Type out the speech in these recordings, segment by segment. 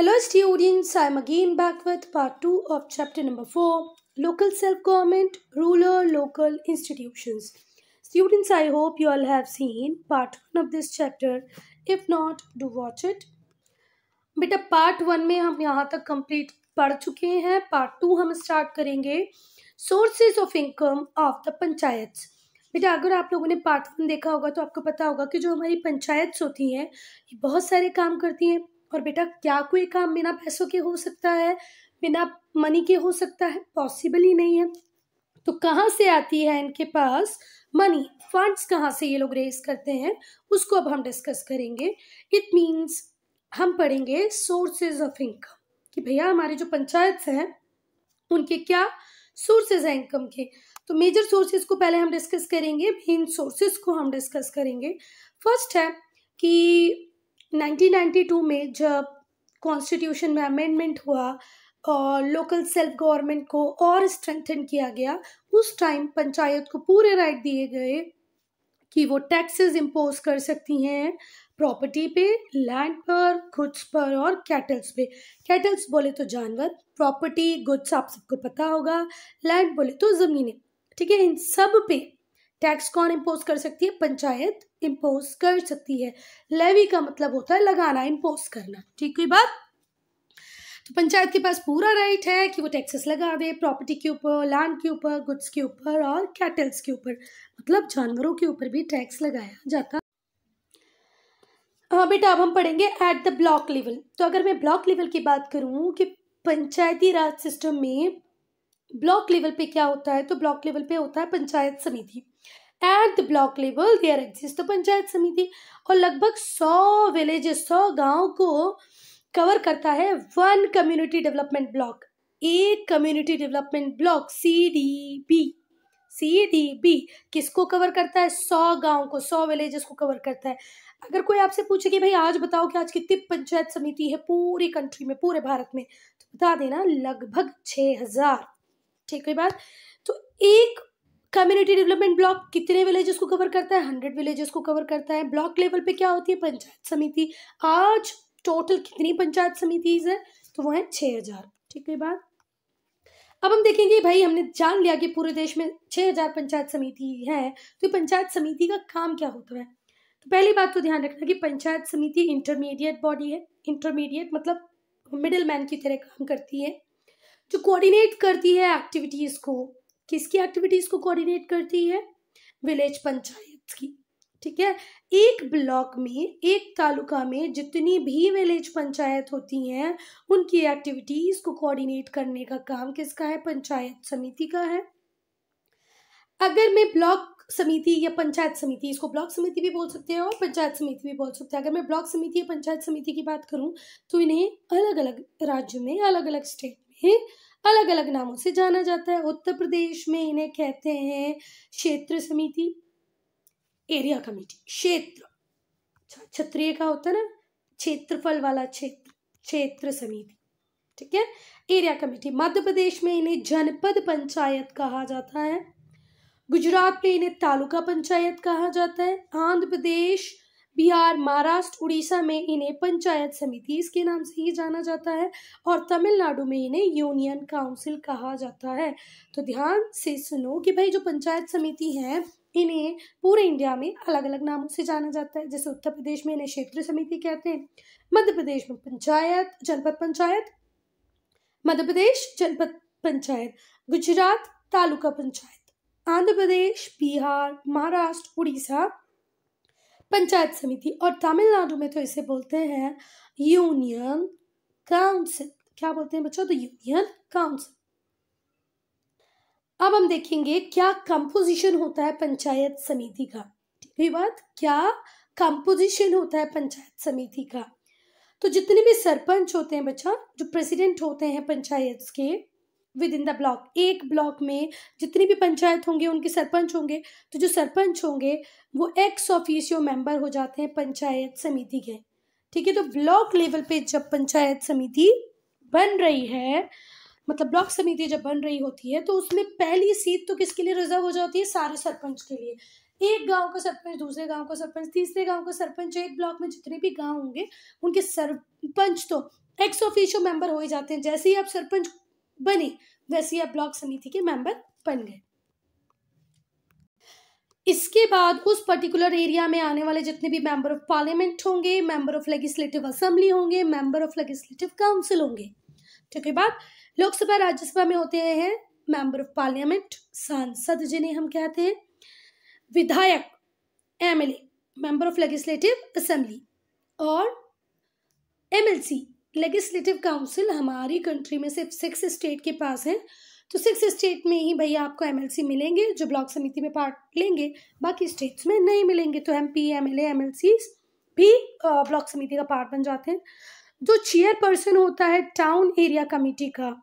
Hello students, I am again back with part 2 of chapter number 4, Local Self-Government, Ruler, Local Institutions. Students, I hope you all have seen part 1 of this chapter. If not, do watch it. बेटा part one में हम यहाँ तक complete पढ़ चुके हैं part two हम start करेंगे Sources of Income of the Panchayats. बेटा अगर आप लोगों ने पार्ट वन देखा होगा तो आपको पता होगा कि जो हमारी पंचायत्स होती हैं ये बहुत सारे काम करती हैं और बेटा क्या कोई काम बिना पैसों के हो सकता है बिना मनी के हो सकता है पॉसिबल ही नहीं है तो कहाँ से आती है इनके पास मनी फंड्स कहाँ से ये लोग रेज करते हैं उसको अब हम डिस्कस करेंगे इट मीन्स हम पढ़ेंगे सोर्सेज ऑफ इनकम कि भैया हमारे जो पंचायत हैं उनके क्या सोर्सेज हैं इनकम के तो मेजर सोर्सेज को पहले हम डिस्कस करेंगे मेन सोर्सेज को हम डिस्कस करेंगे फर्स्ट है कि 1992 में जब कॉन्स्टिट्यूशन में अमेंडमेंट हुआ और लोकल सेल्फ गवर्नमेंट को और स्ट्रेंथन किया गया उस टाइम पंचायत को पूरे राइट दिए गए कि वो टैक्सेस इम्पोज कर सकती हैं प्रॉपर्टी पे लैंड पर गुड्स पर और कैटल्स पे कैटल्स बोले तो जानवर प्रॉपर्टी गुड्स आप सबको पता होगा लैंड बोले तो ज़मीनें ठीक है इन सब पे टैक्स कौन इम्पोज कर सकती है पंचायत इम्पोज कर सकती है लेवी का मतलब होता है लगाना इम्पोज करना ठीक हुई बात तो पंचायत के पास पूरा राइट है कि वो टैक्सेस लगा दे प्रॉपर्टी के ऊपर लैंड के ऊपर गुड्स के ऊपर और कैटल्स के ऊपर मतलब जानवरों के ऊपर भी टैक्स लगाया जाता हाँ बेटा अब हम पढ़ेंगे एट द ब्लॉक लेवल तो अगर मैं ब्लॉक लेवल की बात करूँ कि पंचायती राज सिस्टम में ब्लॉक लेवल पे क्या होता है तो ब्लॉक लेवल पे होता है panchayat samiti at the block level there exist the panchayat samiti और लगभग सौ विलेज सौ गाँव को कवर करता है वन कम्युनिटी डेवलपमेंट ब्लॉक एक community development block C D B C D B किसको कवर करता है सौ गाँव को सौ विलेजेस को कवर करता है अगर कोई आपसे पूछे कि भाई आज बताओ कि आज कितनी पंचायत समिति है पूरी कंट्री में पूरे भारत में तो बता देना लगभग छः हज़ार ठीक है बात तो एक कम्युनिटी डेवलपमेंट ब्लॉक कितने विलेजेस को कवर करता है हंड्रेड विलेजेस को कवर करता है ब्लॉक लेवल पे क्या होती है पंचायत समिति आज टोटल कितनी पंचायत समिति है तो वो है छः हजार ठीक है बात अब हम देखेंगे भाई हमने जान लिया कि पूरे देश में छः हजार पंचायत समिति है तो पंचायत समिति का काम क्या होता है तो पहली बात तो ध्यान रखना कि पंचायत समिति इंटरमीडिएट बॉडी है इंटरमीडिएट मतलब मिडिल मैन की तरह काम करती है जो कोऑर्डिनेट करती है एक्टिविटीज़ को किसकी एक्टिविटीज़ को कोऑर्डिनेट करती है विलेज पंचायत की ठीक है एक ब्लॉक में एक तालुका में जितनी भी विलेज पंचायत होती हैं उनकी एक्टिविटीज़ को कोऑर्डिनेट करने का काम किसका है पंचायत समिति का है अगर मैं ब्लॉक समिति या पंचायत समिति इसको ब्लॉक समिति भी बोल सकते हैं और पंचायत समिति भी बोल सकते हैं अगर मैं ब्लॉक समिति या पंचायत समिति की बात करूं तो इन्हें अलग अलग राज्य में अलग अलग स्टेट में अलग अलग नामों से जाना जाता है उत्तर प्रदेश में इन्हें कहते हैं क्षेत्र समिति एरिया कमेटी क्षेत्र अच्छा, क्षत्रिय का होता है ना क्षेत्रफल वाला क्षेत्र क्षेत्र समिति ठीक है एरिया कमेटी मध्य प्रदेश में इन्हें जनपद पंचायत कहा जाता है गुजरात में इन्हें तालुका पंचायत कहा जाता है आंध्र प्रदेश बिहार महाराष्ट्र उड़ीसा में इन्हें पंचायत समिति इसके नाम से ही जाना जाता है और तमिलनाडु में इन्हें यूनियन काउंसिल कहा जाता है तो ध्यान से सुनो कि भाई जो पंचायत समिति है इन्हें पूरे इंडिया में अलग अलग नामों से जाना जाता है जैसे उत्तर प्रदेश में इन्हें क्षेत्रीय समिति कहते हैं मध्य प्रदेश में पंचायत जनपद पंचायत मध्य प्रदेश जनपद पंचायत गुजरात तालुका पंचायत आंध्र प्रदेश बिहार महाराष्ट्र उड़ीसा पंचायत समिति और तमिलनाडु में तो इसे बोलते हैं यूनियन काउंसिल क्या बोलते हैं बच्चों तो यूनियन काउंसिल अब हम देखेंगे क्या कंपोजिशन होता है पंचायत समिति का ठीक है बात क्या कंपोजिशन होता है पंचायत समिति का तो जितने भी सरपंच होते हैं बच्चा जो प्रेसिडेंट होते हैं पंचायत के विद इन द ब्लॉक एक ब्लॉक में जितनी भी पंचायत होंगे उनके सरपंच होंगे तो जो सरपंच होंगे वो एक्स ऑफिशियो मेंबर हो जाते हैं पंचायत समिति के ठीक है तो ब्लॉक लेवल पे जब पंचायत समिति बन रही है मतलब ब्लॉक समिति जब बन रही होती है तो उसमें पहली सीट तो किसके लिए रिजर्व हो जाती है सारे सरपंच के लिए एक गांव का सरपंच दूसरे गांव का सरपंच तीसरे गांव का सरपंच एक ब्लॉक में जितने भी गांव होंगे उनके सरपंच तो एक्स ऑफिशियो मेंबर हो ही जाते हैं जैसे ही आप सरपंच बनी वैसे ही अब ब्लॉक समिति के मेंबर बन गए इसके बाद उस पर्टिकुलर एरिया में आने वाले जितने भी मेंबर ऑफ पार्लियामेंट होंगे मेंबर ऑफ लेजिस्लेटिव असेंबली होंगे मेंबर ऑफ लेजिस्लेटिव काउंसिल होंगे ठीक है बात लोकसभा राज्यसभा में होते हैं मेंबर ऑफ पार्लियामेंट सांसद जिन्हें हम कहते हैं विधायक MLA member of legislative assembly और एमएलसी लेजिस्लेटिव काउंसिल हमारी कंट्री में सिर्फ सिक्स स्टेट के पास है तो सिक्स स्टेट में ही भैया आपको एमएलसी मिलेंगे जो ब्लॉक समिति में पार्ट लेंगे बाकी स्टेट्स में नहीं मिलेंगे तो एमपी एमएलए एमएलसी भी ब्लॉक समिति का पार्ट बन जाते हैं जो चेयर पर्सन होता है टाउन एरिया कमेटी का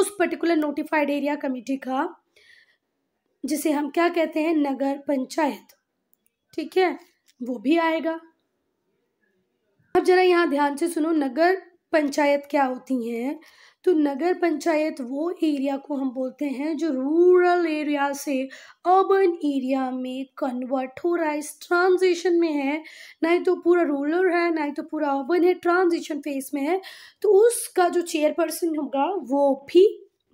उस पर्टिकुलर नोटिफाइड एरिया कमेटी का जिसे हम क्या कहते हैं नगर पंचायत ठीक है वो भी आएगा अब जरा यहाँ ध्यान से सुनो नगर पंचायत क्या होती हैं तो नगर पंचायत वो एरिया को हम बोलते हैं जो रूरल एरिया से अर्बन एरिया में कन्वर्ट हो रहा है इस ट्रांजिशन में है ना ही तो पूरा रूरल है ना ही तो पूरा अर्बन है ट्रांजिशन फेज में है तो उसका जो चेयरपर्सन होगा वो भी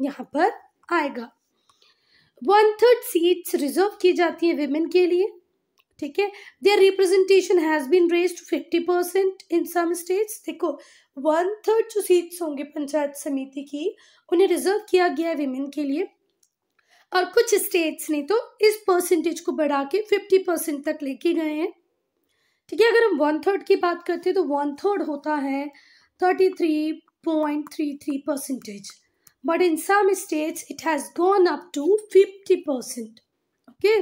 यहाँ पर आएगा वन थर्ड सीट्स रिजर्व की जाती है विमेन के लिए ठीक है their representation has been raise to fifty percent in some states देखो वन थर्ड जो सीट्स होंगे पंचायत समिति की उन्हें रिजर्व किया गया है विमेन के लिए और कुछ स्टेट्स ने तो इस परसेंटेज को बढ़ा के फिफ्टी परसेंट तक लेके गए हैं ठीक है अगर हम वन थर्ड की बात करते हैं तो वन थर्ड होता है thirty three point three three percentage but in some states it has gone up to fifty percent okay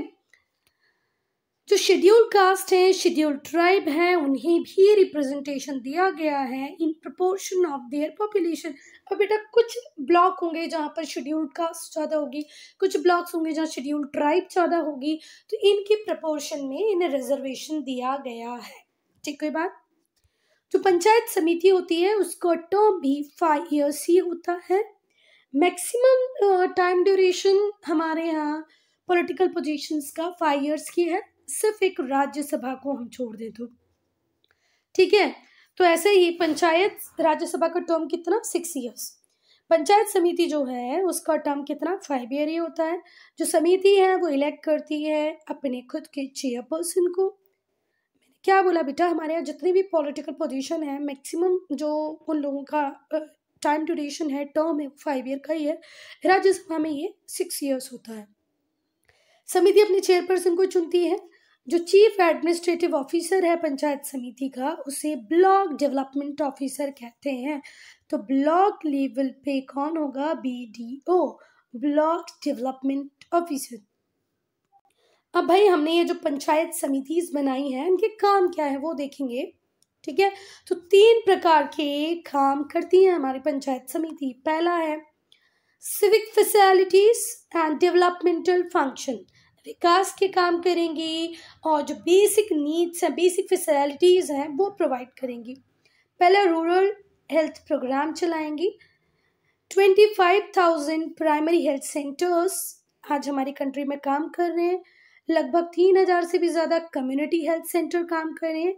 जो शेड्यूल कास्ट हैं शेड्यूल ट्राइब हैं उन्हें भी रिप्रेजेंटेशन दिया गया है in proportion of their population अब बेटा कुछ ब्लॉक होंगे जहाँ पर शेड्यूल कास्ट ज़्यादा होगी कुछ ब्लॉक्स होंगे जहाँ शेड्यूल ट्राइब ज़्यादा होगी तो इनके प्रपोर्शन में इन्हें रिजर्वेशन दिया गया है ठीक है बात जो पंचायत समिति होती है उसका टर्म भी फाइव ईयर्स ही होता है मैक्सिमम टाइम ड्यूरेशन हमारे यहाँ पॉलिटिकल पोजीशंस का फाइव ईयर्स की है सिर्फ एक राज्यसभा को हम छोड़ दे दो तो। ठीक है तो ऐसे ही पंचायत राज्यसभा का टर्म कितना सिक्स ईयर्स पंचायत समिति जो है उसका टर्म कितना फाइव ईयर ही होता है जो समिति है वो इलेक्ट करती है अपने खुद के चेयरपर्सन को मैंने क्या बोला बेटा हमारे यहाँ जितनी भी पॉलिटिकल पोजीशन है मैक्सिमम जो उन लोगों का टाइम ड्यूरेशन है टर्म है फाइव ईयर का ही है राज्यसभा में ये सिक्स ईयर्स होता है समिति अपने चेयरपर्सन को चुनती है जो चीफ एडमिनिस्ट्रेटिव ऑफिसर है पंचायत समिति का उसे ब्लॉक डेवलपमेंट ऑफिसर कहते हैं तो ब्लॉक लेवल पे कौन होगा बीडीओ ब्लॉक डेवलपमेंट ऑफिसर अब भाई हमने ये जो पंचायत समिति बनाई हैं इनके काम क्या है वो देखेंगे ठीक है तो तीन प्रकार के काम करती हैं हमारी पंचायत समिति पहला है civic facilities and developmental function विकास के काम करेंगी और जो बेसिक नीड्स हैं बेसिक फैसिलिटीज़ हैं वो प्रोवाइड करेंगी पहला रूरल हेल्थ प्रोग्राम चलाएंगी twenty five thousand primary health centres आज हमारी कंट्री में काम कर रहे हैं लगभग तीन हज़ार से भी ज़्यादा कम्युनिटी हेल्थ सेंटर काम कर रहे हैं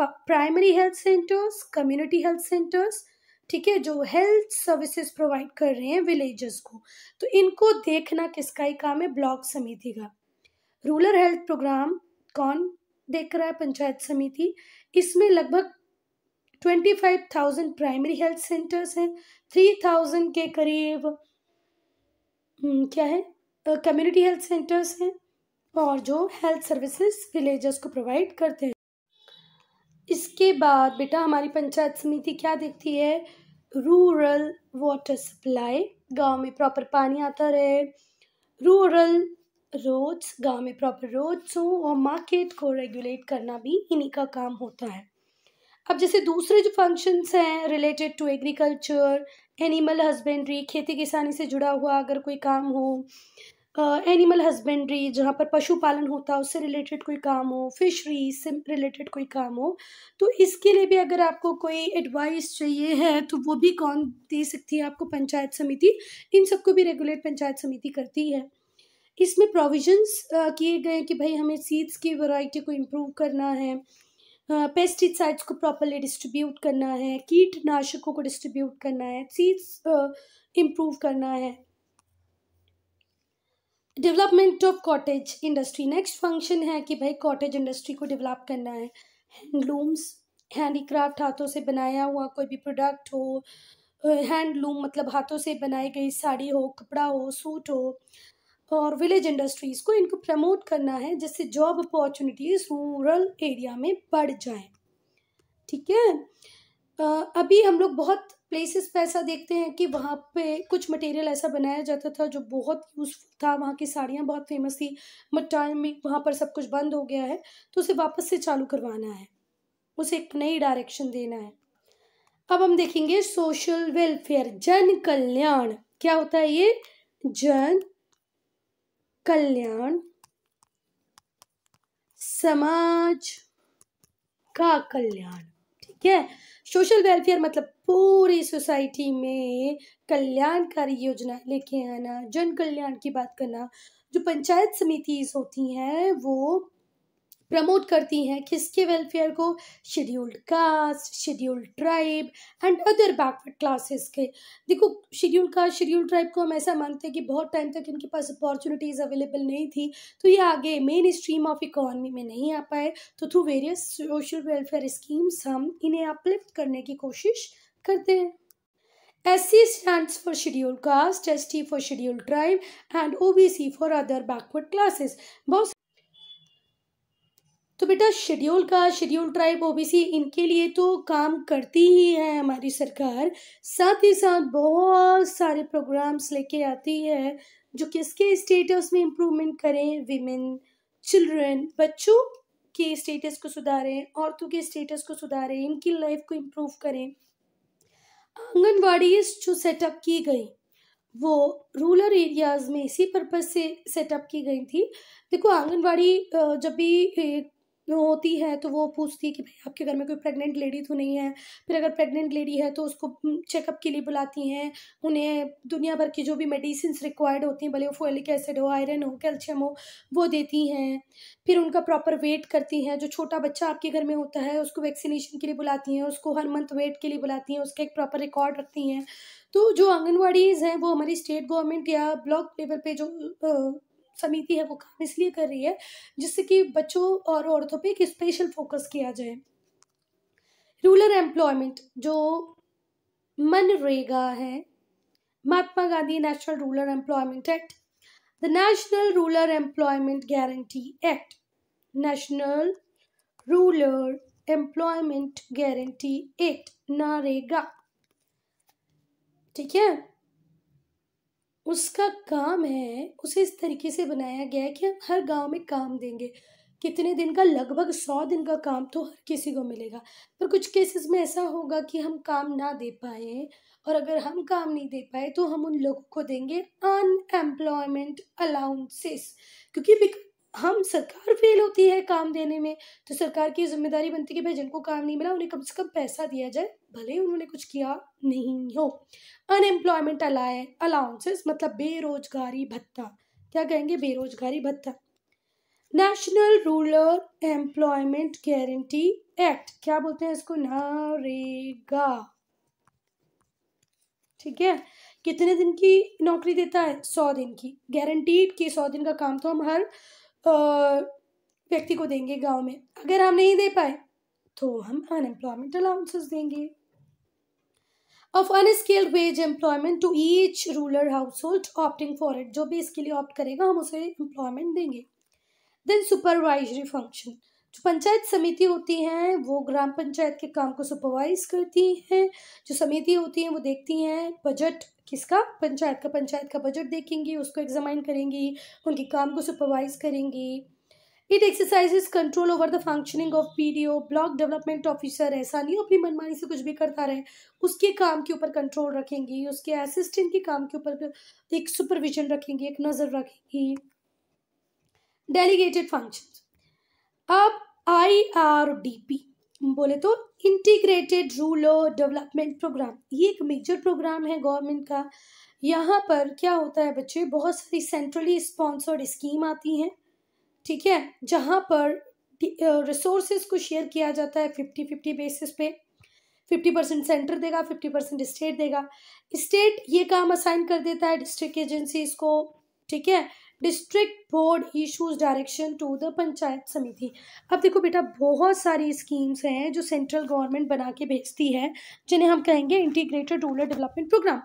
primary health centres community health centres ठीक है जो हेल्थ सर्विसेज प्रोवाइड कर रहे हैं विलेजेस को तो इनको देखना किसका ही काम है ब्लॉक समिति का रूरल हेल्थ प्रोग्राम कौन देख रहा है पंचायत समिति इसमें लगभग twenty five thousand primary health centres हैं थ्री थाउजेंड के करीब हम्म, क्या है कम्युनिटी हेल्थ सेंटर्स हैं और जो हेल्थ सर्विसेज विलेजर्स को प्रोवाइड करते हैं इसके बाद बेटा हमारी पंचायत समिति क्या देखती है रूरल वाटर सप्लाई गांव में प्रॉपर पानी आता रहे रूरल रोड्स गांव में प्रॉपर रोड्स हो और मार्केट को रेगुलेट करना भी इन्हीं का काम होता है अब जैसे दूसरे जो फंक्शंस हैं related to agriculture animal husbandry खेती किसानी से जुड़ा हुआ अगर कोई काम हो एनिमल हस्बेंड्री जहाँ पर पशुपालन होता है उससे रिलेटेड कोई काम हो फिशरी से रिलेटेड कोई काम हो तो इसके लिए भी अगर आपको कोई एडवाइस चाहिए है तो वो भी कौन दे सकती है आपको पंचायत समिति इन सबको भी रेगुलेट पंचायत समिति करती है इसमें प्रोविजंस किए गए कि भाई हमें सीड्स की वैरायटी को इम्प्रूव करना है पेस्टिसाइड्स को प्रॉपरली डिस्ट्रीब्यूट करना है कीटनाशकों को डिस्ट्रीब्यूट करना है सीड्स इम्प्रूव करना है development of cottage industry next function है कि भाई कॉटेज इंडस्ट्री को डेवलप करना है हैंडलूम्स हैंडीक्राफ्ट हाथों से बनाया हुआ कोई भी प्रोडक्ट हो हैंडलूम मतलब हाथों से बनाई गई साड़ी हो कपड़ा हो सूट हो और विलेज इंडस्ट्रीज़ को इनको प्रमोट करना है जिससे जॉब अपॉर्चुनिटीज़ रूरल एरिया में बढ़ जाए ठीक है अभी हम लोग बहुत प्लेसेस पे ऐसा देखते हैं कि वहाँ पे कुछ मटेरियल ऐसा बनाया जाता था जो बहुत यूज़फुल था वहाँ की साड़ियाँ बहुत फेमस थी बट टाइम में वहाँ पर सब कुछ बंद हो गया है तो उसे वापस से चालू करवाना है उसे एक नई डायरेक्शन देना है अब हम देखेंगे सोशल वेलफेयर जन कल्याण क्या होता है ये जन कल्याण समाज का कल्याण ठीक है सोशल वेलफेयर मतलब पूरी सोसाइटी में कल्याणकारी योजना लेके आना जन कल्याण की बात करना जो पंचायत समितिज होती हैं वो प्रमोट करती हैं किसके वेलफेयर को scheduled caste scheduled tribe and other backward classes के देखो शेड्यूल कास्ट शेड्यूल ट्राइब को हम ऐसा मानते हैं कि बहुत टाइम तक इनके पास अपॉर्चुनिटीज़ अवेलेबल नहीं थी तो ये आगे मेन स्ट्रीम ऑफ इकॉनमी में नहीं आ पाए तो through various social welfare schemes हम इन्हें अपलिफ्ट करने की कोशिश करते हैं S C stand for schedule caste S T for schedule tribe and O B C for other backward classes बहुत तो बेटा शेड्यूल का शेड्यूल ट्राइब ओबीसी इनके लिए तो काम करती ही है हमारी सरकार साथ ही साथ बहुत सारे प्रोग्राम्स लेके आती है जो किसके स्टेटस में इम्प्रूवमेंट करें विमेन चिल्ड्रन बच्चों के स्टेटस को सुधारें औरतों के स्टेटस को सुधारें इनकी लाइफ को इम्प्रूव करें आंगनबाड़ी जो सेटअप की गई वो रूरल एरियाज़ में इसी पर्पज़ से सेटअप की गई थी देखो आंगनवाड़ी जब भी होती है तो वो पूछती है कि भाई आपके घर में कोई प्रेग्नेंट लेडी तो नहीं है फिर अगर प्रेग्नेंट लेडी है तो उसको चेकअप हम्म, के लिए बुलाती हैं उन्हें दुनिया भर की जो भी मेडिसिन रिक्वायर्ड होती हैं भले वो फोलिक एसिड हो आयरन हो कैल्शियम हो वो देती हैं फिर उनका प्रॉपर वेट करती हैं जो छोटा बच्चा आपके घर में होता है उसको वैक्सीनेशन के लिए बुलाती हैं उसको हर मंथ वेट के लिए बुलाती हैं उसका एक प्रॉपर रिकॉर्ड रखती हैं तो जो आंगनवाड़ीज़ हैं वो हमारी स्टेट गवर्नमेंट या ब्लॉक लेवल पे जो समिति है वो काम इसलिए कर रही है जिससे कि बच्चों और औरतों पे एक स्पेशल फोकस किया जाए रूरल एम्प्लॉयमेंट जो मनरेगा है Mahatma Gandhi national rural employment act the national rural employment guarantee act national rural employment guarantee act NREGA ठीक है उसका काम है उसे इस तरीके से बनाया गया है कि हम हर गांव में काम देंगे कितने दिन का लगभग सौ दिन का काम तो हर किसी को मिलेगा पर कुछ केसेस में ऐसा होगा कि हम काम ना दे पाए और अगर हम काम नहीं दे पाए तो हम उन लोगों को देंगे अनएम्प्लॉयमेंट अलाउंसेस क्योंकि हम सरकार फेल होती है काम देने में तो सरकार की जिम्मेदारी बनती है कि भाई जिनको काम नहीं मिला उन्हें कम से कम पैसा दिया जाए भले उन्होंने कुछ किया नहीं हो अनएम्प्लॉयमेंट अलाय अलाउंसेस मतलब बेरोजगारी भत्ता क्या कहेंगे बेरोजगारी भत्ता national rural employment guarantee act क्या बोलते हैं इसको नरेगा ठीक है कितने दिन की नौकरी देता है सौ दिन की गारंटीड कि सौ दिन का काम तो हम हर व्यक्ति को देंगे गांव में अगर हम नहीं दे पाए तो हम अनएम्प्लॉयमेंट अलाउंसेस देंगे of unskilled wage employment to each rural household opting for it जो भी इसके लिए ऑप्ट करेगा हम उसे एम्प्लॉयमेंट देंगे देन सुपरवाइजरी फंक्शन जो पंचायत समिति होती हैं वो ग्राम पंचायत के काम को सुपरवाइज करती हैं जो समिति होती हैं वो देखती हैं बजट किसका पंचायत का पंचायत का बजट देखेंगी उसको एग्जामाइन करेंगी उनके काम को सुपरवाइज करेंगी exercise control over the functioning of P D O block development officer ऐसा नहीं अपनी मनमानी से कुछ भी करता रहे उसके काम के ऊपर कंट्रोल रखेंगी उसके असिस्टेंट के काम के ऊपर एक सुपरविजन रखेंगी एक नज़र रखेंगी डेलीगेटेड फंक्शन अब आई आर डी पी बोले तो इंटीग्रेटेड रूल डेवलपमेंट प्रोग्राम ये एक मेजर प्रोग्राम है गवर्नमेंट का यहाँ पर क्या होता है बच्चे बहुत सारी सेंट्रली स्पॉन्सर्ड स्कीम आती हैं ठीक है जहाँ पर रिसोर्स को शेयर किया जाता है फिफ्टी फिफ्टी बेसिस पे फिफ्टी परसेंट सेंटर देगा फिफ्टी परसेंट स्टेट देगा स्टेट ये काम असाइन कर देता है डिस्ट्रिक्ट एजेंसीज को ठीक है district board issues direction to the panchayat samiti अब देखो बेटा बहुत सारी स्कीम्स हैं जो सेंट्रल गवर्नमेंट बना के भेजती है जिन्हें हम कहेंगे इंटीग्रेटेड रूरल डेवलपमेंट प्रोग्राम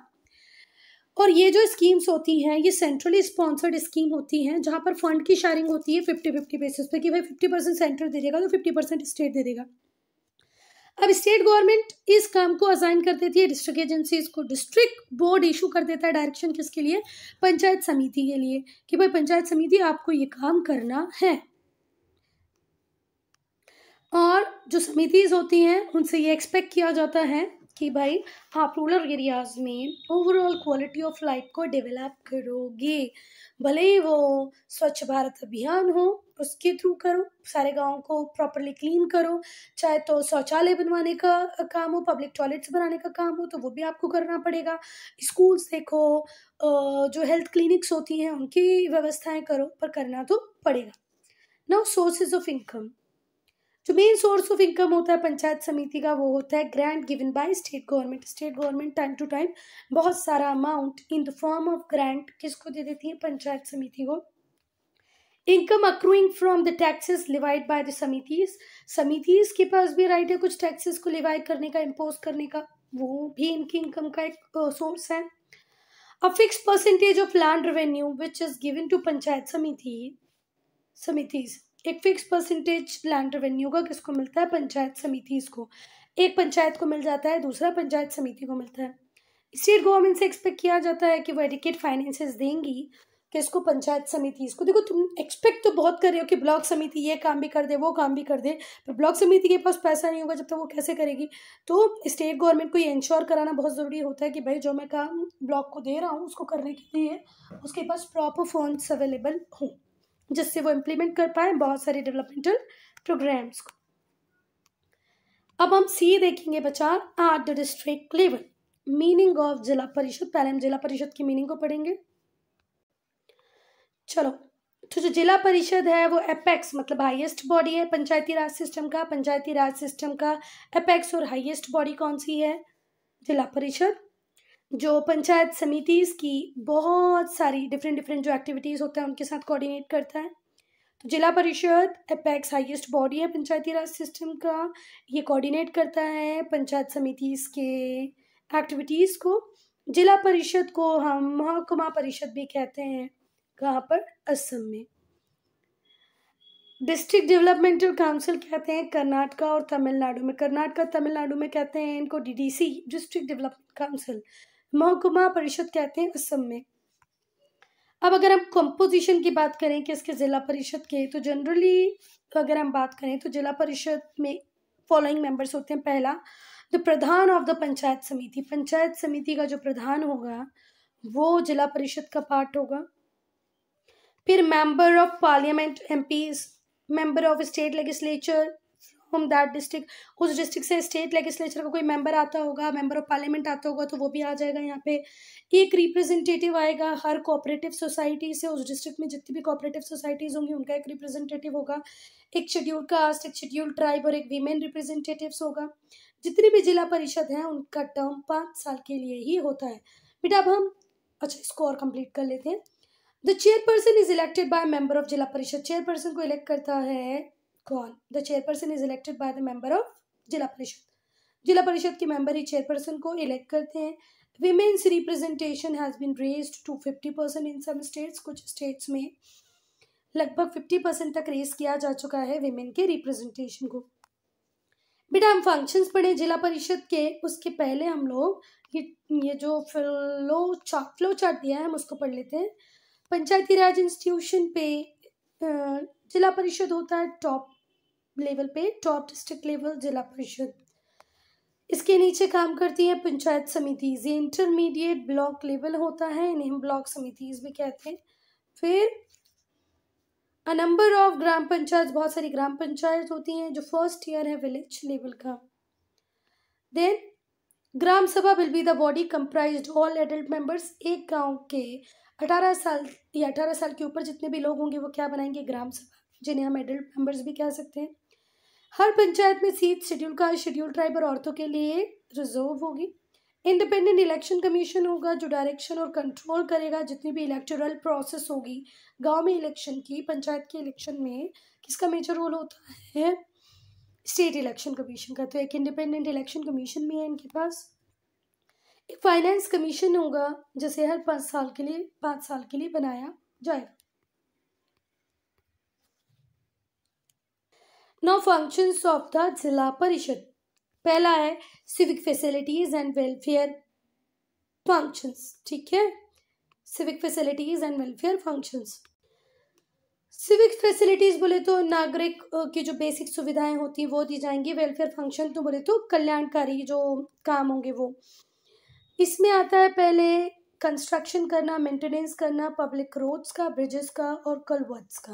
और ये जो स्कीम्स होती हैं ये सेंट्रली स्पॉन्सर्ड स्कीम होती हैं जहाँ पर फंड की शेयरिंग होती है फिफ्टी फिफ्टी बेसिस पे कि भाई फिफ्टी परसेंट सेंट्रल दे देगा तो फिफ्टी परसेंट स्टेट दे देगा अब स्टेट गवर्नमेंट इस काम को असाइन कर देती है डिस्ट्रिक्ट एजेंसीज को डिस्ट्रिक्ट बोर्ड इशू कर देता है डायरेक्शन किसके लिए पंचायत समिति के लिए कि भाई पंचायत समिति आपको ये काम करना है और जो समितिज होती हैं उनसे ये एक्सपेक्ट किया जाता है कि भाई आप रूरल एरियाज़ में ओवरऑल क्वालिटी ऑफ लाइफ को डेवलप करोगे भले ही वो स्वच्छ भारत अभियान हो उसके थ्रू करो सारे गाँव को प्रॉपरली क्लीन करो चाहे तो शौचालय बनवाने का काम हो पब्लिक टॉयलेट्स बनाने का काम हो तो वो भी आपको करना पड़ेगा स्कूल्स देखो जो हेल्थ क्लिनिक्स होती हैं उनकी व्यवस्थाएं करो पर करना तो पड़ेगा नाउ सोर्सेज ऑफ इनकम जो मेन सोर्स ऑफ इनकम होता है पंचायत समिति का वो होता है grant given by state government state government time to time बहुत सारा amount in the form of grant किसको दे देती है पंचायत समिति को income accruing from the taxes levied by the samitis samitis के पास भी राइट है कुछ टैक्सेस को लिवाइड करने का इम्पोज करने का वो भी इनकी इनकम का एक सोर्स है a fix percentage of land revenue which is given to panchayat samiti samitis एक फिक्स परसेंटेज लैंड रेवेन्यू का किसको मिलता है पंचायत समिति को एक पंचायत को मिल जाता है दूसरा पंचायत समिति को मिलता है स्टेट गवर्नमेंट से एक्सपेक्ट किया जाता है कि वो एडिकेट फाइनेंसेस देंगी किसको पंचायत समिति इसको देखो तुम एक्सपेक्ट तो बहुत कर रहे हो कि ब्लॉक समिति ये काम भी कर दे वो काम भी कर दे पर ब्लॉक समिति के पास पैसा नहीं होगा जब तक तो वो कैसे करेगी तो स्टेट गवर्नमेंट को ये इंश्योर कराना बहुत ज़रूरी होता है कि भाई जो मैं काम ब्लॉक को दे रहा हूँ उसको करने के लिए उसके पास प्रॉपर फंड्स अवेलेबल हों जिससे वो इम्प्लीमेंट कर पाए बहुत सारे डेवलपमेंटल प्रोग्राम्स को अब हम सी देखेंगे बच्चा at the district level meaning of Zila Parishad पहले हम जिला परिषद की मीनिंग को पढ़ेंगे चलो तो जो जिला परिषद है वो एपेक्स मतलब हाईएस्ट बॉडी है पंचायती राज सिस्टम का पंचायती राज सिस्टम का एपेक्स और हाईएस्ट बॉडी कौन सी है जिला परिषद जो पंचायत समितिज़ की बहुत सारी डिफरेंट डिफरेंट जो एक्टिविटीज़ होता है उनके साथ कोऑर्डिनेट करता है तो जिला परिषद एपेक्स हाईएस्ट बॉडी है पंचायती राज सिस्टम का ये कोऑर्डिनेट करता है पंचायत समितिज़ के एक्टिविटीज़ को जिला परिषद को हम महकुमा परिषद भी कहते हैं कहाँ पर असम में डिस्ट्रिक्ट डेवलपमेंटल काउंसिल कहते हैं कर्नाटका और तमिलनाडु में कर्नाटका तमिलनाडु में कहते हैं इनको डीडीसी डिस्ट्रिक्ट डेवलपमेंट काउंसिल महकुमा परिषद कहते हैं असम में अब अगर हम कंपोजिशन की बात करें कि इसके ज़िला परिषद के तो जनरली अगर हम बात करें तो जिला परिषद में फॉलोइंग मेंबर्स होते हैं पहला the pradhan of the panchayat samiti panchayat samiti का जो प्रधान होगा वो जिला परिषद का पार्ट होगा फिर member of parliament MPs member of state legislature from that district उस डिस्ट्रिक्ट से स्टेट लेगिस्लेचर का कोई मेंबर आता होगा मेंबर ऑफ पार्लियामेंट आता होगा तो वो भी आ जाएगा यहाँ पे एक रिप्रेजेंटेटिव आएगा हर कोऑपरेटिव सोसाइटी से उस डिस्ट्रिक्ट में जितनी भी कोऑपरेटिव सोसाइटीज़ होंगी उनका एक रिप्रेजेंटेटिव होगा एक शेड्यूल कास्ट एक शेड्यूल ट्राइब और एक वीमेन रिप्रेजेंटेटिव होगा जितनी भी जिला परिषद हैं उनका टर्म पाँच साल के लिए ही होता है बेटा अब हम अच्छा इसको और कंप्लीट कर लेते हैं the chairperson is elected by member of Zila Parishad chairperson को इलेक्ट करता है कौन the chairperson is elected by the member of Zila Parishad Zila Parishad के मेंबर ही चेयरपर्सन को इलेक्ट करते हैं women's representation has been raised to fifty percent in some states कुछ स्टेट्स में लगभग फिफ्टी परसेंट तक रेस किया जा चुका है विमेन के रिप्रेजेंटेशन को बेटा हम फंक्शंस पढ़े जिला परिषद के उसके पहले हम लोग ये ये जो फ्लो चा, फ्लो चार्ट दिया है हम उसको पढ़ लेते हैं पंचायती राज इंस्टीट्यूशन पे जिला परिषद होता है टॉप लेवल पे top district level Zila Parishad इसके नीचे काम करती है पंचायत समिति ये इंटरमीडिएट ब्लॉक लेवल होता है इन्हें ब्लॉक समितिज भी कहते हैं फिर a number of gram panchayat बहुत सारी ग्राम पंचायत होती हैं जो फर्स्ट ईयर है विलेज लेवल का then gram sabha will be the body comprise all adult members एक गांव के अठारह साल या अठारह साल के ऊपर जितने भी लोग होंगे वो क्या बनाएंगे ग्राम सभा जिन्हें हम एडल्ट मेंबर्स भी कह सकते हैं हर पंचायत में सीट शेड्यूल का शेड्यूल ट्राइब और औरतों के लिए रिजर्व होगी इंडिपेंडेंट इलेक्शन कमीशन होगा जो डायरेक्शन और कंट्रोल करेगा जितनी भी इलेक्टोरल प्रोसेस होगी गांव में इलेक्शन की पंचायत के इलेक्शन में किसका मेजर रोल होता है स्टेट इलेक्शन कमीशन का तो एक इंडिपेंडेंट इलेक्शन कमीशन भी है इनके पास एक फाइनेंस कमीशन होगा जिसे हर पाँच साल के लिए पाँच साल के लिए बनाया जाएगा नाउ फंक्शंस ऑफ द जिला परिषद पहला है civic facilities and welfare functions ठीक है civic facilities and welfare functions civic facilities बोले तो नागरिक की जो बेसिक सुविधाएं होती हैं वो दी जाएंगी वेलफेयर फंक्शन तो बोले तो कल्याणकारी जो काम होंगे वो इसमें आता है पहले कंस्ट्रक्शन करना मेंटेनेंस करना पब्लिक रोड्स का ब्रिजेस का और कलवर्ट्स का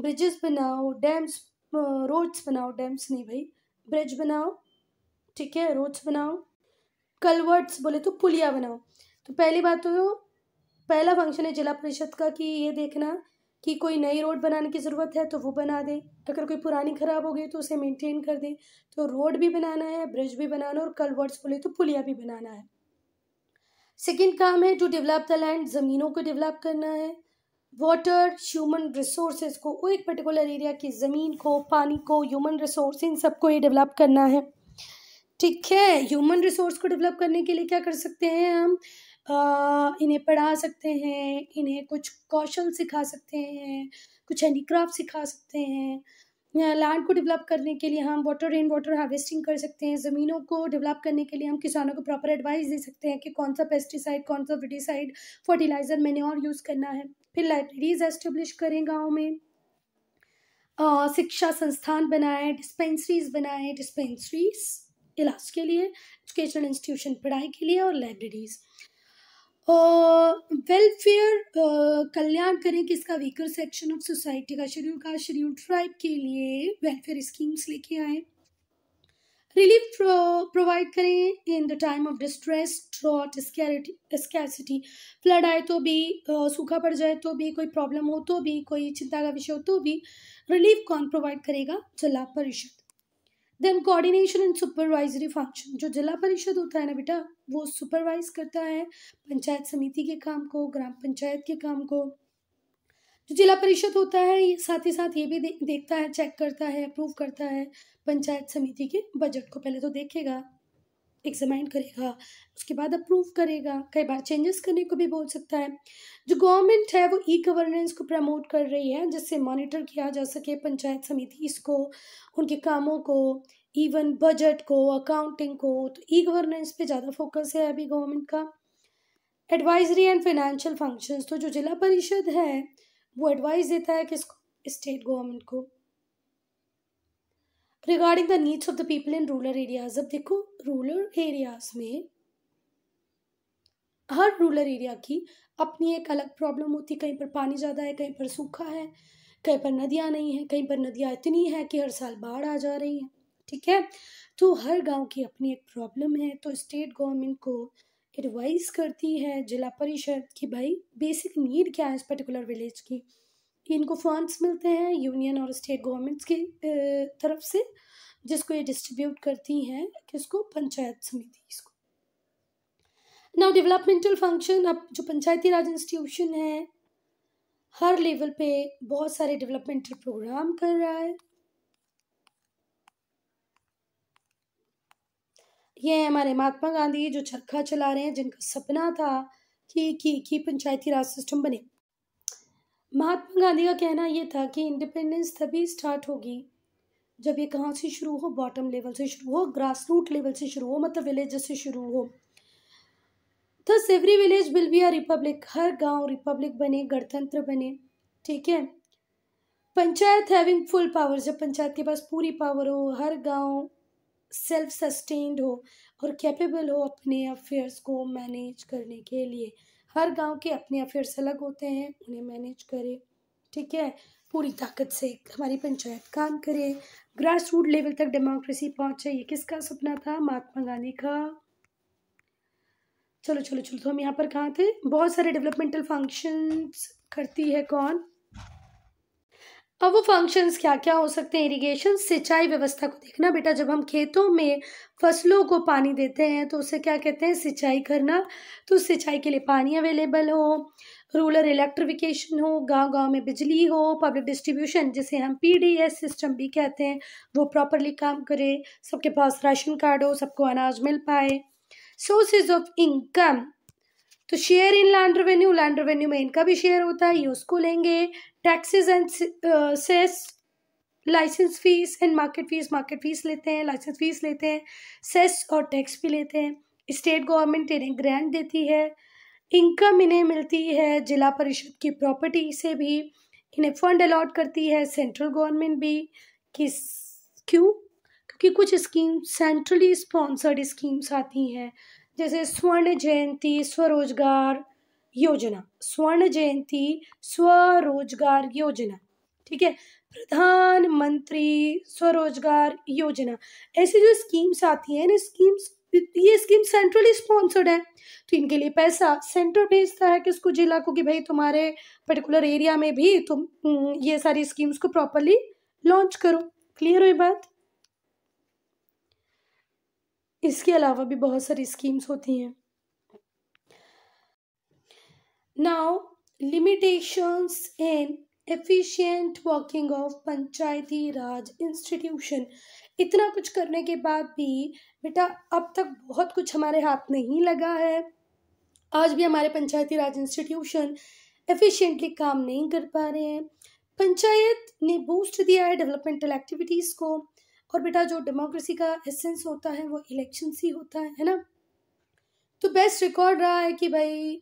ब्रिजेस बनाओ डैम्स रोड्स बनाओ डैम्स नहीं भाई ब्रिज बनाओ ठीक है रोड्स बनाओ कलवर्ट्स बोले तो पुलिया बनाओ तो पहली बात तो पहला फंक्शन है जिला परिषद का कि ये देखना कि कोई नई रोड बनाने की ज़रूरत है तो वो बना दे अगर कोई पुरानी ख़राब हो गई तो उसे मेंटेन कर दे तो रोड भी बनाना है ब्रिज भी बनाना और कलवर्ट्स बोले तो पुलिया भी बनाना है सेकेंड काम है टू डेवलप द लैंड ज़मीनों को डेवलप करना है वाटर ह्यूमन रिसोर्सेज को एक पर्टिकुलर एरिया की ज़मीन को पानी को ह्यूमन रिसोर्स इन सबको ये डेवलप करना है ठीक है ह्यूमन रिसोर्स को डेवलप करने के लिए क्या कर सकते हैं हम इन्हें पढ़ा सकते हैं इन्हें कुछ कौशल सिखा सकते हैं कुछ हैंडीक्राफ्ट सिखा सकते हैं लैंड को डेवलप करने के लिए हम वाटर रेन वाटर हार्वेस्टिंग कर सकते हैं ज़मीनों को डेवलप करने के लिए हम किसानों को प्रॉपर एडवाइस दे सकते हैं कि कौन सा पेस्टिसाइड कौन सा विडिसाइड फर्टिलाइज़र मैंने और यूज़ करना है फिर लाइब्रेरीज एस्टेब्लिश करें गाँव में शिक्षा संस्थान बनाए डिस्पेंसरीज बनाए डिस्पेंसरीज इलाज के लिए एजुकेशनल इंस्टीट्यूशन पढ़ाई के लिए और लाइब्रेरीज़ वेलफेयर कल्याण करें किसका वीकर सेक्शन ऑफ सोसाइटी का शेड्यूल का शेड्यूल ट्राइब के लिए वेलफेयर स्कीम्स लेके आए रिलीफ प्रोवाइड करें in the time of distress drought scarcity flood आए तो भी सूखा पड़ जाए तो भी कोई प्रॉब्लम हो तो भी कोई चिंता का विषय हो तो भी रिलीफ कौन प्रोवाइड करेगा Zila Parishad then coordination and supervisory function जो जिला परिषद होता है ना बेटा वो सुपरवाइज करता है पंचायत समिति के काम को ग्राम पंचायत के काम को जो जिला परिषद होता है साथ ही साथ ये भी दे, देखता है चेक करता है अप्रूव करता है पंचायत समिति के बजट को पहले तो देखेगा एग्जामाइन करेगा उसके बाद अप्रूव करेगा कई बार चेंजेस करने को भी बोल सकता है जो गवर्नमेंट है वो ई गवर्नेंस को प्रमोट कर रही है जिससे मॉनिटर किया जा सके पंचायत समिति इसको उनके कामों को इवन बजट को अकाउंटिंग को तो ई गवर्नेंस पे ज़्यादा फोकस है अभी गवर्नमेंट का एडवाइजरी एंड फाइनेंशियल फंक्शंस तो जो जिला परिषद है वो एडवाइस देता है किसको स्टेट गवर्नमेंट को regarding the needs of the people in rural areas अब देखो रूरल एरियाज में हर रूरल एरिया की अपनी एक अलग प्रॉब्लम होती कहीं पर पानी ज़्यादा है कहीं पर सूखा है कहीं पर नदियाँ नहीं है कहीं पर नदियाँ इतनी है कि हर साल बाढ़ आ जा रही है ठीक है तो हर गांव की अपनी एक प्रॉब्लम है तो स्टेट गवर्नमेंट को एडवाइस करती है जिला परिषद कि भाई बेसिक नीड क्या है इस पर्टिकुलर विलेज की कि इनको फंड्स मिलते हैं यूनियन और स्टेट गवर्नमेंट्स की तरफ से जिसको ये डिस्ट्रीब्यूट करती हैं किसको पंचायत समिति इसको नाउ डेवलपमेंटल फंक्शन अब जो पंचायती राज इंस्टीट्यूशन है हर लेवल पे बहुत सारे डेवलपमेंटल प्रोग्राम कर रहा है ये हमारे महात्मा गांधी जो चरखा चला रहे हैं जिनका सपना था कि कि, कि पंचायती राज सिस्टम बने महात्मा गांधी का कहना ये था कि इंडिपेंडेंस तभी स्टार्ट होगी जब ये कहाँ से शुरू हो बॉटम लेवल से शुरू हो ग्रास रूट लेवल से शुरू हो मतलब विलेज से शुरू हो दस every village will be a republic हर गांव रिपब्लिक बने गणतंत्र बने ठीक है पंचायत हैविंग फुल पावर जब पंचायत के पास पूरी पावर हो हर गांव सेल्फ सस्टेन्ड हो और कैपेबल हो अपने अफेयर्स को मैनेज करने के लिए हर गांव के अपने अफेयर्स अलग होते हैं उन्हें मैनेज करें ठीक है पूरी ताकत से हमारी पंचायत काम करे ग्रास रूट लेवल तक डेमोक्रेसी पहुंचे ये किसका सपना था महात्मा गांधी का चलो चलो चलो तो हम यहाँ पर कहाँ थे बहुत सारे डेवलपमेंटल फंक्शंस करती है कौन अब वो फंक्शंस क्या क्या हो सकते हैं इरिगेशन सिंचाई व्यवस्था को देखना बेटा जब हम खेतों में फसलों को पानी देते हैं तो उसे क्या कहते हैं सिंचाई करना तो सिंचाई के लिए पानी अवेलेबल हो रूरल इलेक्ट्रिफिकेशन हो गांव गांव में बिजली हो पब्लिक डिस्ट्रीब्यूशन जिसे हम पीडीएस सिस्टम भी कहते हैं वो प्रॉपरली काम करे सबके पास राशन कार्ड हो सबको अनाज मिल पाए सोर्सेज ऑफ इनकम तो share in land revenue land revenue में इनका भी शेयर होता है ये उसको लेंगे taxes and cess licence fee and market fee market fee लेते हैं लाइसेंस फीस लेते हैं सेस और टैक्स भी लेते हैं स्टेट गवर्नमेंट इन्हें ग्रांट देती है इनकम इन्हें मिलती है जिला परिषद की प्रॉपर्टी से भी इन्हें फंड अलॉट करती है सेंट्रल गवर्नमेंट भी किस क्यों क्योंकि कुछ स्कीम सेंट्रली स्पॉन्सर्ड स्कीम्स आती हैं जैसे स्वर्ण जयंती स्वरोजगार योजना स्वर्ण जयंती स्वरोजगार योजना ठीक है प्रधानमंत्री स्वरोजगार योजना ऐसी जो स्कीम्स आती हैं ना स्कीम्स ये स्कीम सेंट्रली स्पॉन्सर्ड है तो इनके लिए पैसा सेंटर भेजता है किसको जिला को कि भाई तुम्हारे पर्टिकुलर एरिया में भी तुम हम्म, ये सारी स्कीम्स को प्रॉपरली लॉन्च करो क्लियर हुई बात इसके अलावा भी बहुत सारी स्कीम्स होती हैं now limitations in efficient working of Panchayati Raj institution इतना कुछ करने के बाद भी बेटा अब तक बहुत कुछ हमारे हाथ नहीं लगा है आज भी हमारे पंचायती राज इंस्टीट्यूशन एफिशिएंटली काम नहीं कर पा रहे हैं पंचायत ने बूस्ट दिया है डेवलपमेंटल एक्टिविटीज़ को और बेटा जो डेमोक्रेसी का एसेंस होता है वो इलेक्शन ही होता है है ना तो बेस्ट रिकॉर्ड रहा है कि भाई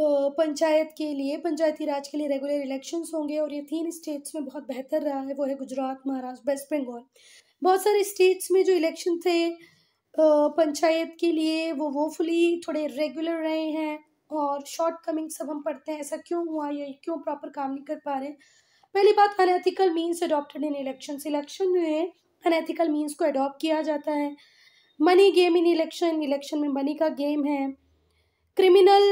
पंचायत के लिए पंचायती राज के लिए रेगुलर इलेक्शंस होंगे और ये तीन स्टेट्स में बहुत बेहतर रहा है वो है गुजरात महाराष्ट्र वेस्ट बंगाल बहुत सारे स्टेट्स में जो इलेक्शन थे पंचायत के लिए वो वोफुली थोड़े रेगुलर रहे हैं और शॉर्ट कमिंग सब हम पढ़ते हैं ऐसा क्यों हुआ या क्यों प्रॉपर काम नहीं कर पा रहे पहली बात unethical means adopted in election election में अनएथिकल मीन्स को अडॉप्ट किया जाता है money game in election election में मनी का गेम है क्रिमिनल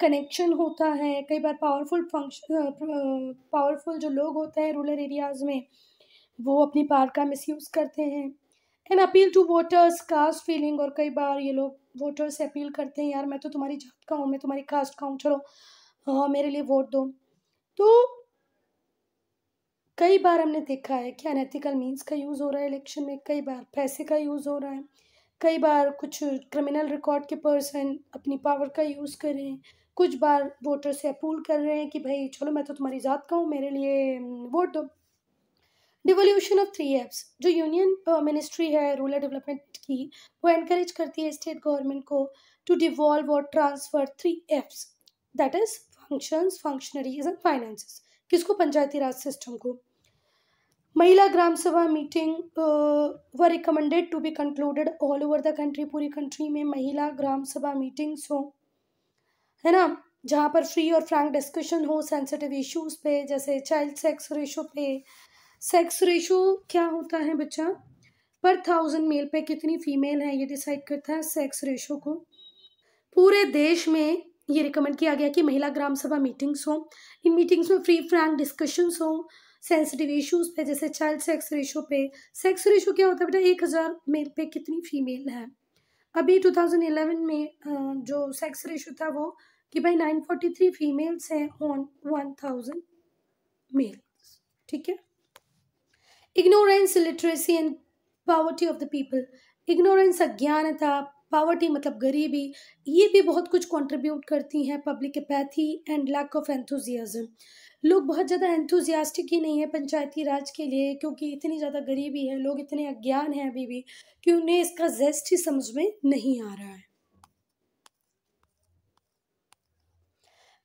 कनेक्शन होता है कई बार पावरफुल फंक्शन पावरफुल जो लोग होते हैं रूरल एरियाज़ में वो अपनी पार का मिसयूज़ करते हैं and appeal to voters caste feeling और कई बार ये लोग वोटर्स से अपील करते हैं यार मैं तो तुम्हारी जात का हूँ मैं तुम्हारी कास्ट का हूँ चलो हाँ मेरे लिए वोट दो तो कई बार हमने देखा है कि अनएथिकल मीन्स का यूज़ हो रहा है इलेक्शन में कई बार पैसे का यूज़ हो रहा है कई बार कुछ क्रिमिनल रिकॉर्ड के पर्सन अपनी पावर का यूज़ कर रहे हैं कुछ बार वोटर से अपील कर रहे हैं कि भाई चलो मैं तो तुम्हारी ज़ात का हूँ मेरे लिए वोट दो डिवोल्यूशन ऑफ थ्री एप्स जो यूनियन मिनिस्ट्री है रूरल डेवलपमेंट की वो एनकरेज करती है स्टेट गवर्नमेंट को टू डिवॉल्व और transfer three Fs that is functions functionaries and finances किसको पंचायती राज सिस्टम को महिला ग्राम sabha meeting were recommended to be concluded all over the country पूरी कंट्री में महिला ग्राम सभा मीटिंग्स हो है ना जहाँ पर फ्री और फ्रैंक डिस्कशन हो सेंसिटिव इश्यूज पे जैसे चाइल्ड सेक्स रेशो पे सेक्स रेशो क्या होता है बच्चा पर थाउजेंड मेल पे कितनी फीमेल है ये डिसाइड करता है सेक्स रेशो को पूरे देश में ये रिकमेंड किया गया कि महिला ग्राम सभा मीटिंग्स हों इन मीटिंग्स में फ्री फ्रैंक डिस्कशंस हों सेंसिटिव इश्यूज पे जैसे चाइल्ड सेक्स रेशो पे सेक्स रेशो क्या होता है बेटा एक हज़ार मेल पे कितनी फीमेल है अभी 2011 में जो सेक्स रेशो था वो कि भाई 943 फीमेल्स हैं ऑन 1000 मेल्स ठीक है ignorance literacy and poverty of the people ignorance अज्ञानता पावर्टी मतलब गरीबी ये भी बहुत कुछ कंट्रीब्यूट करती हैं public apathy and lack of enthusiasm लोग बहुत ज़्यादा एंथुजियास्टिक ही नहीं है पंचायती राज के लिए क्योंकि इतनी ज़्यादा गरीबी है लोग इतने अज्ञान हैं अभी भी कि उन्हें इसका जेस्ट ही समझ में नहीं आ रहा है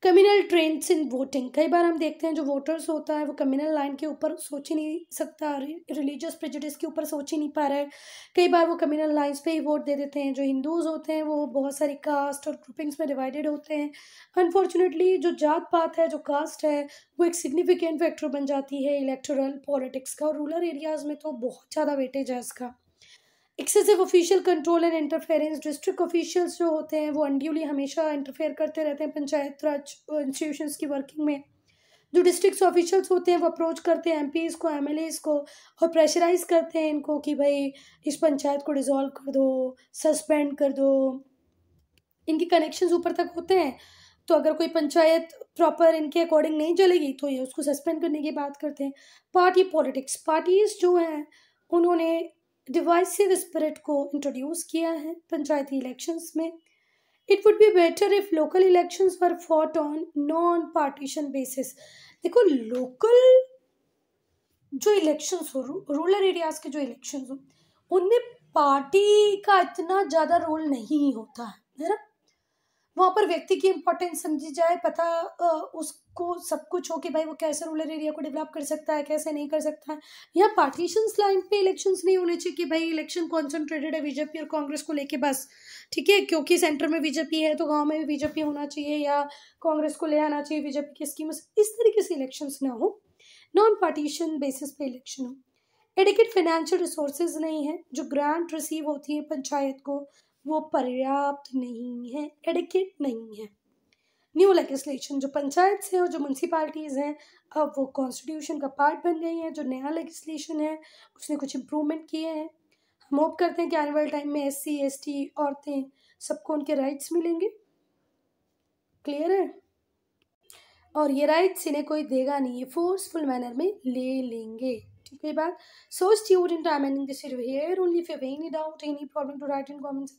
कम्युनल ट्रेंड्स इन वोटिंग कई बार हम देखते हैं जो वोटर्स होता है वो कम्युनल लाइन के ऊपर सोच ही नहीं सकता रिलीजियस प्रेजिडिस के ऊपर सोच ही नहीं पा रहा है कई बार वो कम्युनल लाइन्स पे ही वोट दे देते हैं जो हिंदूज़ होते हैं वो बहुत सारी कास्ट और ग्रुपिंग्स में डिवाइडेड होते हैं अनफॉर्चुनेटली जो जात पात है जो कास्ट है वो एक सिग्निफिकेंट फैक्टर बन जाती है इलेक्टोरल पॉलिटिक्स का और रूरल एरियाज़ में तो बहुत ज़्यादा वेटेज है इसका excessive official control and interference district officials जो होते हैं वो अनड्यूली हमेशा इंटरफेयर करते रहते हैं पंचायत राज इंस्टीट्यूशन की वर्किंग में जो डिस्ट्रिक्ट ऑफिशियल्स होते हैं वो अप्रोच करते हैं एम को एम को और प्रेशराइज करते हैं इनको कि भाई इस पंचायत को डिज़ोल्व कर दो सस्पेंड कर दो इनके कनेक्शन ऊपर तक होते हैं तो अगर कोई पंचायत प्रॉपर इनके अकॉर्डिंग नहीं चलेगी तो ये उसको सस्पेंड करने की बात करते हैं पार्टी पॉलिटिक्स पार्टीज़ जो हैं उन्होंने डिवाइसिव स्पिरिट को इंट्रोड्यूस किया है पंचायती इलेक्शंस में it would be better if local elections were fought on non partition basis देखो लोकल जो इलेक्शंस हो रूरल एरियाज़ के जो इलेक्शंस हो उनमें पार्टी का इतना ज़्यादा रोल नहीं होता है ना वहाँ पर व्यक्ति की इम्पोर्टेंस समझी जाए पता उसको सब कुछ हो कि भाई वो कैसे रूरल एरिया को डेवलप कर सकता है कैसे नहीं कर सकता है या पार्टीशन लाइन पे इलेक्शंस नहीं होने चाहिए कि भाई इलेक्शन कॉन्सेंट्रेटेड है बीजेपी और कांग्रेस को लेके बस ठीक है क्योंकि सेंटर में बीजेपी है तो गाँव में भी बीजेपी होना चाहिए या कांग्रेस को ले आना चाहिए बीजेपी की स्कीम इस तरीके से इलेक्शंस ना हो नॉन पार्टीशन बेसिस पे इलेक्शन हो एडिकेट फाइनेंशियल रिसोर्सेज नहीं है जो ग्रांट रिसीव होती है पंचायत को वो पर्याप्त नहीं है एडिकेट नहीं है न्यू लेजिस्लेशन जो पंचायत से और जो म्यूनसिपालिटीज़ हैं अब वो कॉन्स्टिट्यूशन का पार्ट बन गई हैं जो नया लेजिस्लेशन है उसने कुछ इम्प्रूवमेंट किए हैं हम होप करते हैं कि आने वाले टाइम में एस सी एस टी औरतें सबको उनके राइट्स मिलेंगे क्लियर है और ये राइट्स इन्हें कोई देगा नहीं ये फोर्सफुल मैनर में ले लेंगे so student i'm ending this video here only if you have any doubt any problem to write in comments.